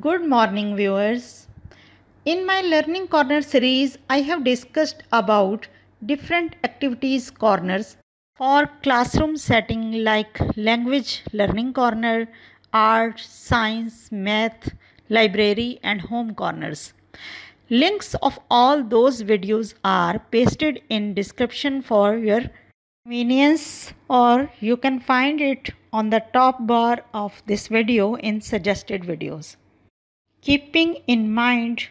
Good morning viewers. In my learning corner series I have discussed about different activities corners for classroom setting like language learning corner, art, science, math, library and home corners. Links of all those videos are pasted in description for your convenience or you can find it on the top bar of this video in suggested videos. Keeping in mind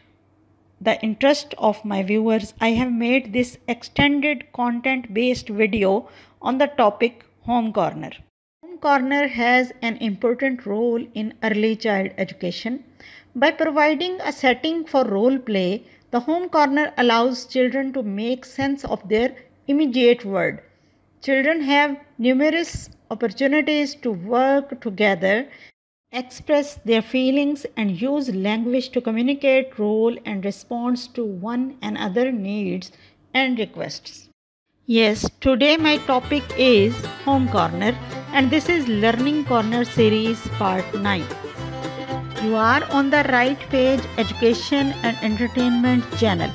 the interest of my viewers, I have made this extended content based video on the topic Home Corner. Home Corner has an important role in early child education. By providing a setting for role play, the Home Corner allows children to make sense of their immediate world. Children have numerous opportunities to work together express their feelings and use language to communicate role and response to one another needs and requests. Yes, today my topic is home corner and this is learning corner series part 9. You are on the right page education and entertainment channel.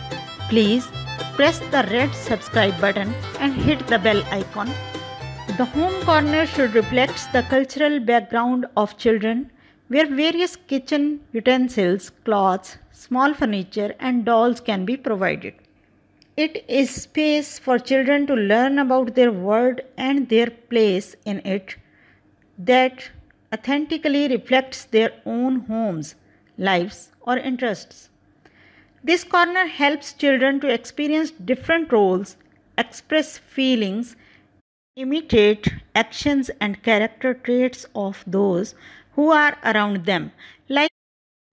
Please press the red subscribe button and hit the bell icon the home corner should reflect the cultural background of children, where various kitchen utensils, cloths, small furniture, and dolls can be provided. It is space for children to learn about their world and their place in it that authentically reflects their own homes, lives, or interests. This corner helps children to experience different roles, express feelings, imitate actions and character traits of those who are around them. Like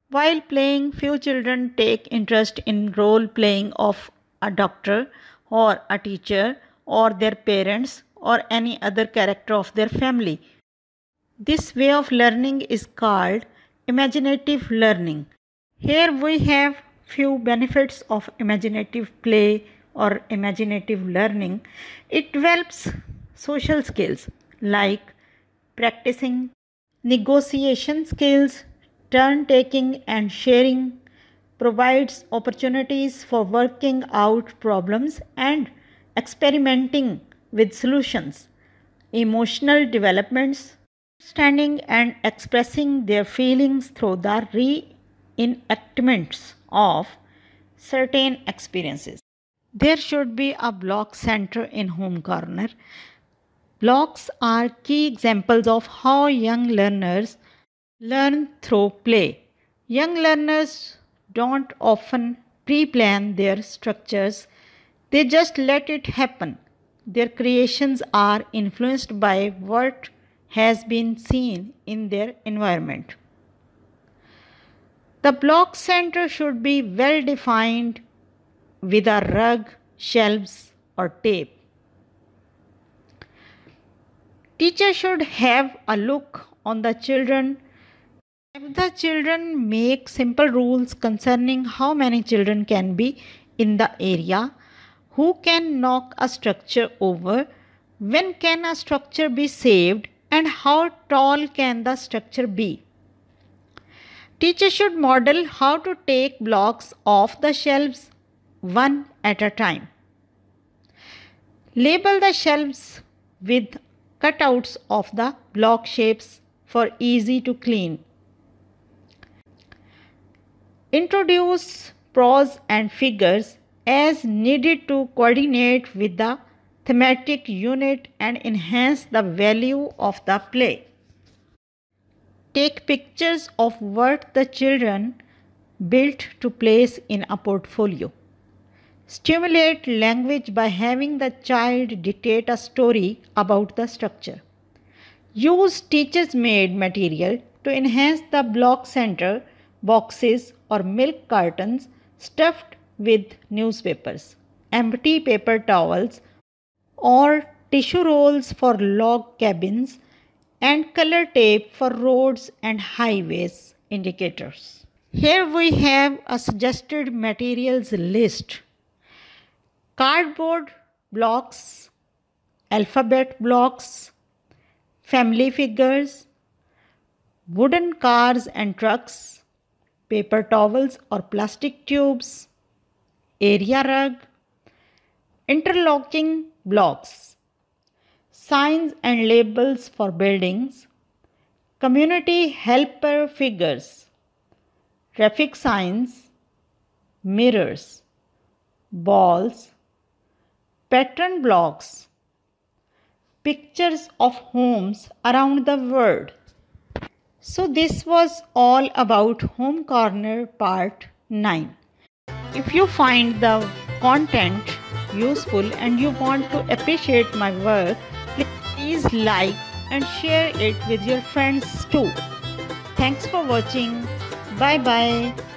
while playing, few children take interest in role playing of a doctor or a teacher or their parents or any other character of their family. This way of learning is called imaginative learning. Here we have few benefits of imaginative play or imaginative learning. It helps social skills like practicing negotiation skills, turn taking, and sharing provides opportunities for working out problems and experimenting with solutions. Emotional developments, understanding and expressing their feelings through the reenactments of certain experiences. There should be a block center in home corner Blocks are key examples of how young learners learn through play. Young learners don't often pre plan their structures, they just let it happen. Their creations are influenced by what has been seen in their environment. The block center should be well defined with a rug, shelves, or tape. Teacher should have a look on the children. If the children make simple rules concerning how many children can be in the area, who can knock a structure over, when can a structure be saved, and how tall can the structure be. Teacher should model how to take blocks off the shelves one at a time. Label the shelves with cutouts of the block shapes for easy to clean. Introduce pros and figures as needed to coordinate with the thematic unit and enhance the value of the play. Take pictures of what the children built to place in a portfolio. Stimulate language by having the child dictate a story about the structure. Use teachers made material to enhance the block center, boxes or milk cartons stuffed with newspapers, empty paper towels or tissue rolls for log cabins and color tape for roads and highways indicators. Here we have a suggested materials list cardboard blocks, alphabet blocks, family figures, wooden cars and trucks, paper towels or plastic tubes, area rug, interlocking blocks, signs and labels for buildings, community helper figures, traffic signs, mirrors, balls, pattern blocks, pictures of homes around the world. So, this was all about Home Corner Part 9. If you find the content useful and you want to appreciate my work, please like and share it with your friends too. Thanks for watching. Bye bye.